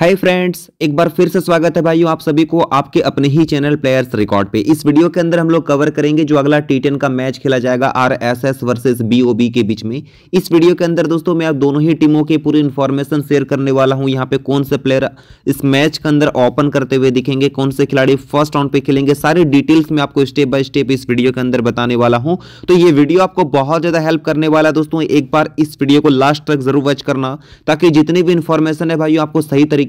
hi friends एक बार फिर से स्वागत है भाइयों आप सभी को आपके अपने ही चैनल प्लेयर्स रिकॉर्ड पे इस वीडियो के अंदर हम लोग कवर करेंगे जो अगला टी का मैच खेला जाएगा R S S versus BOB के बीच में इस वीडियो के अंदर दोस्तों मैं आप दोनों ही टीमों के पूरी इन्फॉर्मेशन शेयर करने वाला हूँ यहाँ पे कौन से प्लेयर इस मैच के अंदर ओपन करते हुए दिखेंगे कौन से खिलाड़ी फर्स्ट राउंड पे खेलेंगे सारी डिटेल्स में आपको स्टेप बाय स्टेप इस वीडियो के अंदर बताने वाला हूँ तो ये वीडियो आपको बहुत ज़्यादा हेल्प करने वाला दोस्तों एक बार इस वीडियो को लास्ट तक जरूर वॉच करना ताकि जितनी भी इन्फॉर्मेशन है भाइयों आपको सही तरीके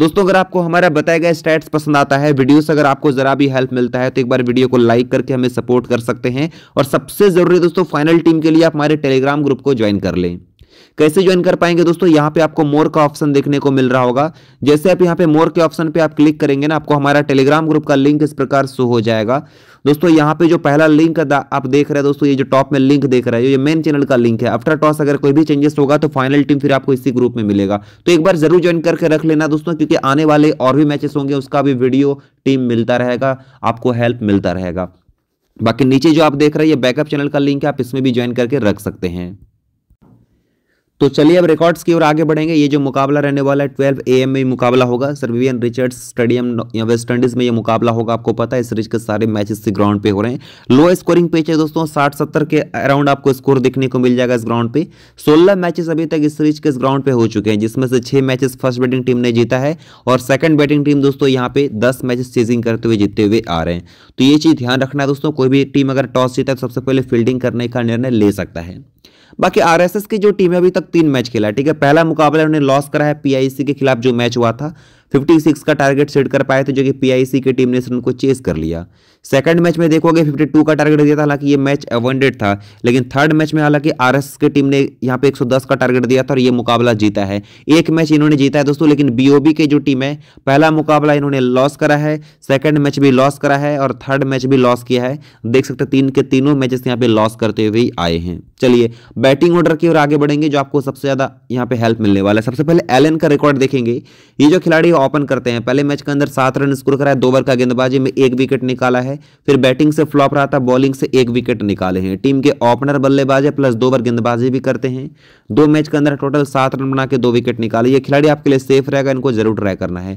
दोस्तों अगर आपको हमारा बताया गया स्टैट्स पसंद आता है से अगर आपको जरा भी हेल्प मिलता है तो एक बार वीडियो को लाइक करके हमें सपोर्ट कर सकते हैं और सबसे जरूरी दोस्तों फाइनल टीम के लिए आप हमारे टेलीग्राम ग्रुप को ज्वाइन कर लें कैसे ज्वाइन कर पाएंगे दोस्तों यहां पे आपको मोर का ऑप्शन देखने को मिल रहा होगा जैसे आप यहाँ पे मोर के ऑप्शन पे आप क्लिक करेंगे ना आपको हमारा टेलीग्राम ग्रुप का लिंक इस प्रकार शो हो जाएगा दोस्तों यहाँ पे जो पहला लिंक आप देख रहे हैं दोस्तों ये जो टॉप में लिंक देख रहे हैं ये मेन चैनल का लिंक है आफ्टर टॉस अगर कोई भी चेंजेस होगा तो फाइनल टीम फिर आपको इसी ग्रुप में मिलेगा तो एक बार जरूर ज्वाइन करके रख लेना दोस्तों क्योंकि आने वाले और भी मैचेस होंगे उसका भी वीडियो टीम मिलता रहेगा आपको हेल्प मिलता रहेगा बाकी नीचे जो आप देख रहे हैं ये बैकअप चैनल का लिंक है आप इसमें भी ज्वाइन करके रख सकते हैं तो चलिए अब रिकॉर्ड्स की ओर आगे बढ़ेंगे ये जो मुकाबला रहने वाला है ट्वेल्व ए में मुकाबला होगा सर विवियन रिचर्ड्स स्टेडियम या वेस्ट इंडीज में ये मुकाबला होगा आपको पता है इस सीरीज के सारे मैचेस ग्राउंड पे हो रहे हैं लो स्कोरिंग पिच है दोस्तों साठ सत्तर के अराउंड आपको स्कोर देखने को मिल जाएगा इस ग्राउंड पे सोलह मैचेस अभी तक इस सीरीज के इस ग्राउंड पे हो चुके हैं जिसमें से छह मैचेस फर्स्ट बैटिंग टीम ने जीता है और सेकंड बैटिंग टीम दोस्तों यहाँ पे दस मैचेस चेजिंग करते हुए जीते हुए आ रहे हैं तो ये चीज ध्यान रखना है दोस्तों कोई भी टीम अगर टॉस जीता है तो सबसे पहले फील्डिंग करने का निर्णय ले सकता है बाकी आरएसएस की जो टीम है अभी तक तीन मैच खेला है ठीक है पहला मुकाबला उन्होंने लॉस करा है पीआईसी के खिलाफ जो मैच हुआ था 56 का टारगेट सेट कर पाए थे तो जो कि पीआईसी की टीम ने इस रन को चेस कर लिया सेकंड मैच में देखोगे 52 का टारगेट दिया था हालांकि ये मैच अवॉइडेड था लेकिन थर्ड मैच में हालांकि आर की टीम ने यहाँ पे 110 का टारगेट दिया था और ये मुकाबला जीता है एक मैच इन्होंने जीता है दोस्तों लेकिन बीओबी की जो टीम है पहला मुकाबला इन्होंने लॉस करा है सेकेंड मैच भी लॉस करा है और थर्ड मैच भी लॉस किया है देख सकते तीन के तीनों मैचेस यहाँ पे लॉस करते हुए आए हैं चलिए बैटिंग ऑर्डर की ओर आगे बढ़ेंगे जो आपको सबसे ज्यादा यहाँ पे हेल्प मिलने वाला है सबसे पहले एलन का रिकॉर्ड देखेंगे ये जो खिलाड़ी ओपन करते हैं पहले मैच के अंदर सात रन स्कोर करा दो ओवर का गेंदबाजी में एक विकेट निकाला है फिर बैटिंग से फ्लॉप रहा था बॉलिंग से एक विकेट निकाले हैं टीम के ओपनर बल्लेबाज है प्लस दो ओवर गेंदबाजी भी करते हैं दो मैच के अंदर टोटल सात रन बना के दो विकेट निकाले ये खिलाड़ी आपके लिए सेफ रहेगा इनको जरूर ट्राई करना है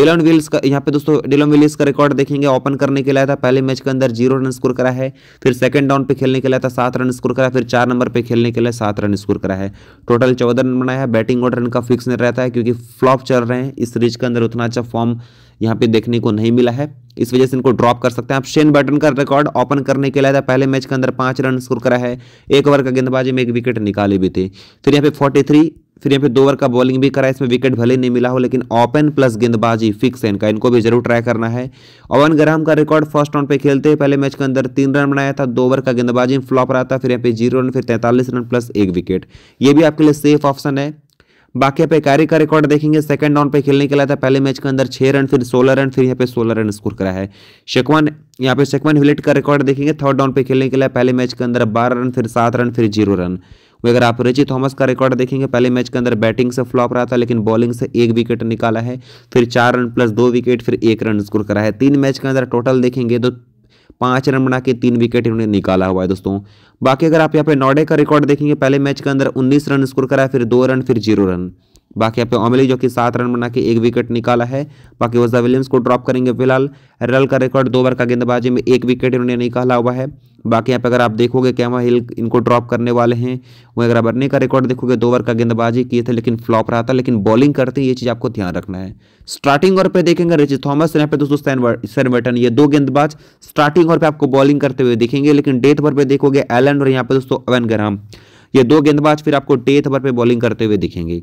डिलन विल्स का यहाँ पे दोस्तों डिलन विल्स का रिकॉर्ड देखेंगे ओपन करने के लिए था पहले मैच के अंदर जीरो रन स्कोर करा है फिर सेकंड डाउन पे खेलने के लिए था सात रन स्कोर करा फिर चार नंबर पर खेलने के लिए सात रन स्कोर करा है टोटल चौदह रन बनाया है बैटिंग ऑर्डर इनका फिक्स नहीं रहता है क्योंकि फ्लॉप चल रहे हैं इस सीरीज का अंदर उतना अच्छा फॉर्म यहाँ पे देखने को नहीं मिला है इस वजह से इनको ड्रॉप कर सकते हैं आप शेन बटन का रिकॉर्ड ओपन करने के लिए था पहले मैच के अंदर पांच रन स्कोर करा है एक ओवर का गेंदबाजी में एक विकेट निकाले भी थे फिर यहाँ पे फोर्टी थ्री फिर यहाँ पे दो ओवर का बॉलिंग भी करा इसमें विकेट भले नहीं मिला हो लेकिन ओपन प्लस गेंदबाजी फिक्स है इनका इनको भी जरूर ट्राई करना है ओवन ग्राम का रिकॉर्ड फर्स्ट राउंड पे खेलते पहले मैच के अंदर तीन रन बनाया था दो ओवर का गेंदबाजी फ्लॉप रहा था फिर यहाँ पे जीरो रन फिर तैंतालीस रन प्लस एक विकेट ये भी आपके लिए सेफ ऑप्शन है बाकी यहाँ पे कैरी का रिकॉर्ड देखेंगे सेकंड डाउन पे खेलने के लिए था पहले मैच के अंदर छह रन फिर सोलह रन फिर यहाँ पे सोलह रन स्कोर करा है शेकवान यहाँ पे शेकवान हिलेट का रिकॉर्ड देखेंगे थर्ड डाउन पे खेलने के लिए पहले मैच के अंदर बारह रन फिर सात रन फिर जीरो रन अगर आप रिची थॉमस का रिकॉर्ड देखेंगे पहले मैच के अंदर बैटिंग से फ्लॉप रहा था लेकिन बॉलिंग से एक विकेट निकाला है फिर चार रन प्लस दो विकेट फिर एक रन स्कोर करा है तीन मैच के अंदर टोटल देखेंगे तो पाँच रन बना के तीन विकेट इन्होंने निकाला हुआ है दोस्तों बाकी अगर आप यहाँ पे नॉडे का रिकॉर्ड देखेंगे पहले मैच के अंदर उन्नीस रन स्कोर करा फिर दो रन फिर जीरो रन बाकी यहाँ पे ओमली जो कि सात रन बना के एक विकेट निकाला है बाकी वजा विलियम्स को ड्रॉप करेंगे फिलहाल रल का रिकॉर्ड दो बार का गेंदबाजी में एक विकेट इन्होंने निकाला हुआ है बाकी यहाँ पे अगर आप देखोगे कैमा हिल इनको ड्रॉप करने वाले हैं वो अगर बरने का रिकॉर्ड देखोगे दो ओवर का गेंदबाजी किए थे लेकिन फ्लॉप रहा था लेकिन बॉलिंग करते ये चीज़ आपको ध्यान रखना है स्टार्टिंग ओवर पे देखेंगे रिचि थॉमस यहाँ पे दोस्तों सैनवर्टन ये दो गेंदबाज स्टार्टिंग ओवर पर आपको बॉलिंग करते हुए दिखेंगे लेकिन डेथ ओवर पर देखोगे एलन और यहाँ पे दोस्तों अवन ग्राम ये दो गेंदबाज फिर आपको डेथ ओवर पर बॉलिंग करते हुए दिखेंगे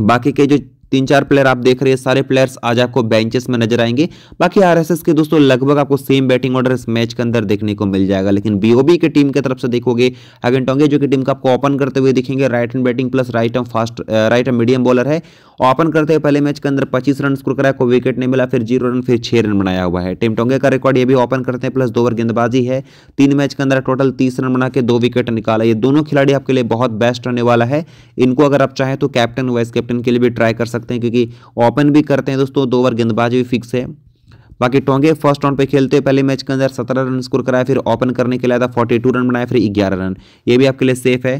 बाकी के जो तीन चार प्लेयर आप देख रहे हैं सारे प्लेयर्स आज आपको बेंचेस में नजर आएंगे बाकी आरएसएस के दोस्तों लगभग आपको सेम बैटिंग ऑर्डर इस मैच के अंदर देखने को मिल जाएगा लेकिन बीओबी के टीम की तरफ से देखोगे अगेन टोंगे जो कि टीम का आपको ओपन करते हुए दिखेंगे right hand batting plus right hand fast right hand medium bowler है ओपन करते हुए पहले मैच के अंदर पच्चीस रन स्कोर कराया कोई विकेट नहीं मिला फिर जीरो रन फिर छह रन बनाया हुआ है टीम टोंगे का रिकॉर्ड ये भी ओपन करते हैं प्लस दो ओवर गेंदबाजी है तीन मैच के अंदर टोटल तीस रन बना के दो विकेट निकाला ये दोनों खिलाड़ी आपके लिए बहुत बेस्ट रहने वाला है इनको अगर आप चाहें तो कैप्टन वाइस कैप्टन के लिए भी ट्राई कर सकते हैं क्योंकि ओपन भी करते हैं दोस्तों दो ओवर गेंदबाज भी फिक्स है बाकी टोंगे फर्स्ट राउंड पे खेलते पहले मैच के अंदर सत्रह रन स्कोर कराया फिर ओपन करने के लिए था फोर्टी टू रन बनाया फिर ग्यारह रन ये भी आपके लिए सेफ है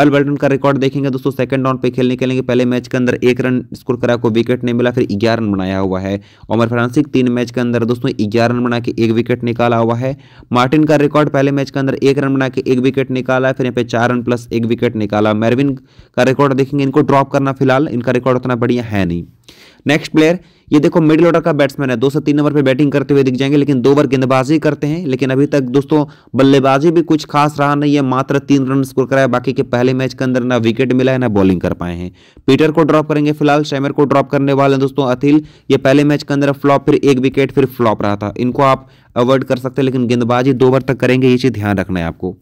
अर्ल बल्टन का रिकॉर्ड देखेंगे दोस्तों सेकंड राउंड पे खेलने के लिए पहले मैच के अंदर एक रन स्कोर कराया को विकेट नहीं मिला फिर ग्यारह रन बनाया हुआ है ओमर फ्रांसिक तीन मैच के अंदर दोस्तों ग्यारह रन बना के एक विकेट निकाला हुआ है मार्टिन का रिकॉर्ड पहले मैच के अंदर एक रन बना के एक विकेट निकाला फिर यहाँ पे चार रन प्लस एक विकेट निकाला मेरविन का रिकॉर्ड देखेंगे इनको ड्रॉप करना फिलहाल इनका रिकॉर्ड उतना बढ़िया है नहीं नेक्स्ट प्लेयर ये देखो मिडिल ऑर्डर का बैट्समैन है दो से तीन नंबर पे बैटिंग करते हुए दिख जाएंगे लेकिन दो बार गेंदबाजी करते हैं लेकिन अभी तक दोस्तों बल्लेबाजी भी कुछ खास रहा नहीं है मात्र तीन रन स्कोर कराया बाकी के पहले मैच के अंदर ना विकेट मिला है ना बॉलिंग कर पाए हैं पीटर को ड्रॉप करेंगे फिलहाल शैमर को ड्रॉप करने वाले हैं दोस्तों अथिल ये पहले मैच के अंदर फ्लॉप फिर एक विकेट फिर फ्लॉप रहा था इनको आप अवॉइड कर सकते हैं लेकिन गेंदबाजी दो बार तक करेंगे ये चीज़ ध्यान रखना है आपको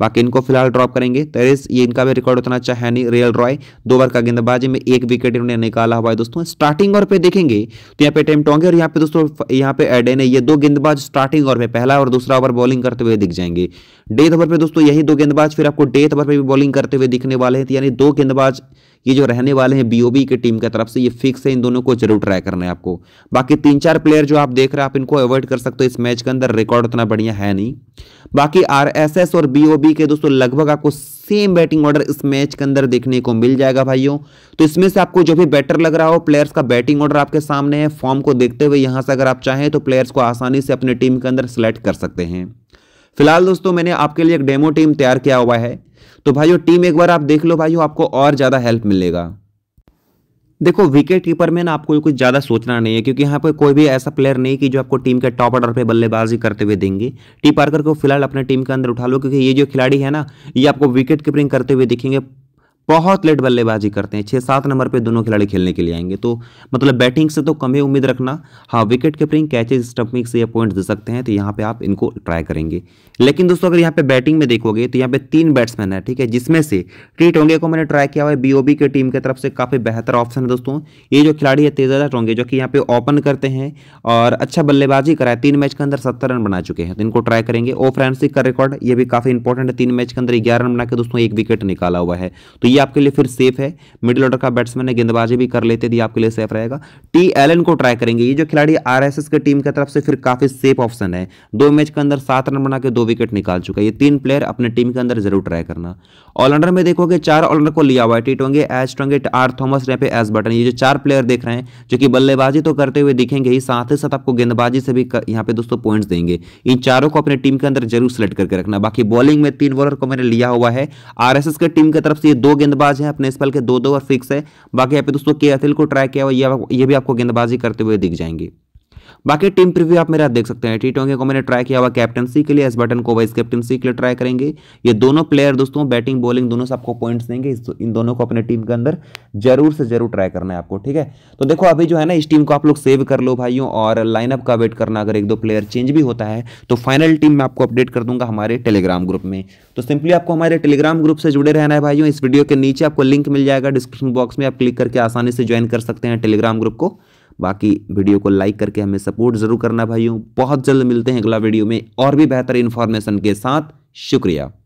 बाकी इनको फिलहाल ड्रॉप करेंगे तेरेस ये इनका भी रिकॉर्ड उतना अच्छा है नहीं रियल रॉय दो बार का गेंदबाजी में एक विकेट इन्होंने निकाला हुआ है दोस्तों स्टार्टिंग और पे देखेंगे तो यहाँ पे टेम टोंगे और यहाँ पे दोस्तों यहाँ पे एडे ने ये दो गेंदबाज स्टार्टिंग ओवर में पहला और दूसरा ओवर बॉलिंग करते हुए दिख जाएंगे डेथ ओवर पर दोस्तों यही दो गेंदबाज फिर आपको डेथ ओवर पर भी बॉलिंग करते हुए दिखने वाले हैं तो यानी दो गेंदबाज ये जो रहने वाले हैं बीओबी की टीम की तरफ से ये फिक्स है इन दोनों को जरूर ट्राई करना है आपको बाकी तीन चार प्लेयर जो आप देख रहे हैं आप इनको अवॉइड कर सकते हो इस मैच के अंदर रिकॉर्ड उतना बढ़िया है नहीं बाकी आर और बीओबी के दोस्तों लगभग आपको सेम बैटिंग ऑर्डर इस मैच के अंदर देखने को मिल जाएगा भाइयों तो इसमें से आपको जो भी बेटर लग रहा हो प्लेयर्स का बैटिंग ऑर्डर आपके सामने है फॉर्म को देखते हुए यहां से अगर आप चाहें तो प्लेयर्स को आसानी से अपने टीम के अंदर सेलेक्ट कर सकते हैं फिलहाल दोस्तों मैंने आपके लिए एक डेमो टीम तैयार किया हुआ है तो भाइयों टीम एक बार आप देख लो भाइयों आपको और ज़्यादा हेल्प मिलेगा देखो विकेट कीपर में ना आपको कुछ ज़्यादा सोचना नहीं है क्योंकि यहाँ पर कोई भी ऐसा प्लेयर नहीं कि जो आपको टीम के टॉप ऑर्डर पे बल्लेबाजी करते हुए देंगे टी पार्कर को फिलहाल अपने टीम के अंदर उठा लो क्योंकि ये जो खिलाड़ी है ना ये आपको विकेट कीपरिंग करते हुए दिखेंगे बहुत लेट बल्लेबाजी करते हैं छः सात नंबर पे दोनों खिलाड़ी खेलने के लिए आएंगे तो मतलब बैटिंग से तो कम ही उम्मीद रखना हाँ विकेट कीपरिंग कैचेज स्टम्पिंग से ये पॉइंट्स दे सकते हैं तो यहाँ पे आप इनको ट्राई करेंगे लेकिन दोस्तों अगर यहाँ पे बैटिंग में देखोगे तो यहाँ पे तीन बैट्समैन है ठीक है जिसमें से टी टोंगे को मैंने ट्राई किया हुआ है बी की टीम की तरफ से काफ़ी बेहतर ऑप्शन है दोस्तों ये जो खिलाड़ी है तेजादा टोंगे जो कि यहाँ पे ओपन करते हैं और अच्छा बल्लेबाजी कराए तीन मैच के अंदर सत्तर रन बना चुके हैं तो इनको ट्राई करेंगे ओ फ्रांसिक का रिकॉर्ड ये भी काफ़ी इंपॉर्टेंट है तीन मैच के अंदर ग्यारह रन बना के दोस्तों एक विकेट निकाला हुआ है तो ये आपके लिए फिर सेफ है मिडिल ऑर्डर का बैट्समैन है गेंदबाजी भी कर लेते थे आपके लिए सेफ रहेगा टी एलन को ट्राई करेंगे ये जो खिलाड़ी आरएसएस के टीम की तरफ से फिर काफी सेफ ऑप्शन है दो मैच के अंदर सात रन बना के दो विकेट निकाल चुका है ये तीन प्लेयर अपने टीम के अंदर जरूर ट्राई करना ऑलराउंडर में देखोगे चार ऑलराउंडर को लिया हुआ है टी ट्वेंगे एच ट्वेंगे आर थॉमस यहाँ पे एस बटन ये जो चार प्लेयर देख रहे हैं जो कि बल्लेबाजी तो करते हुए दिखेंगे ही साथ ही साथ आपको गेंदबाजी से भी यहाँ पे दोस्तों पॉइंट्स देंगे इन चारों को अपने टीम के अंदर जरूर सेलेक्ट करके रखना बाकी बॉलिंग में तीन बॉलर को मैंने लिया हुआ है आर के टीम की तरफ से ये दो गेंदबाज हैं अपने इस पल के दो दो और फिक्स है बाकी यहाँ पे दोस्तों के अथिल को ट्राई किया हुआ ये भी आपको गेंदबाजी करते हुए दिख जाएंगे बाकी टीम प्रीव्यू आप मेरा देख सकते हैं टी ट्वेंटी को मैंने ट्राई किया हुआ कैप्टनसी के लिए एस बटन को वाइस कैप्टनसी के लिए ट्राई करेंगे ये दोनों प्लेयर दोस्तों बैटिंग बॉलिंग दोनों से आपको पॉइंट्स देंगे इन दोनों को अपने टीम के अंदर जरूर से जरूर ट्राई करना है आपको ठीक है तो देखो अभी जो है ना इस टीम को आप लोग सेव कर लो भाइयों और लाइनअप का वेट करना अगर एक दो प्लेयर चेंज भी होता है तो फाइनल टीम मैं आपको अपडेट कर दूंगा हमारे टेलीग्राम ग्रुप में तो सिंपली आपको हमारे टेलीग्राम ग्रुप से जुड़े रहना है भाइयों इस वीडियो के नीचे आपको लिंक मिल जाएगा डिस्क्रिप्शन बॉक्स में आप क्लिक करके आसानी से ज्वाइन कर सकते हैं टेलीग्राम ग्रुप को बाकी वीडियो को लाइक करके हमें सपोर्ट ज़रूर करना भाइयों बहुत जल्द मिलते हैं अगला वीडियो में और भी बेहतर इन्फॉर्मेशन के साथ शुक्रिया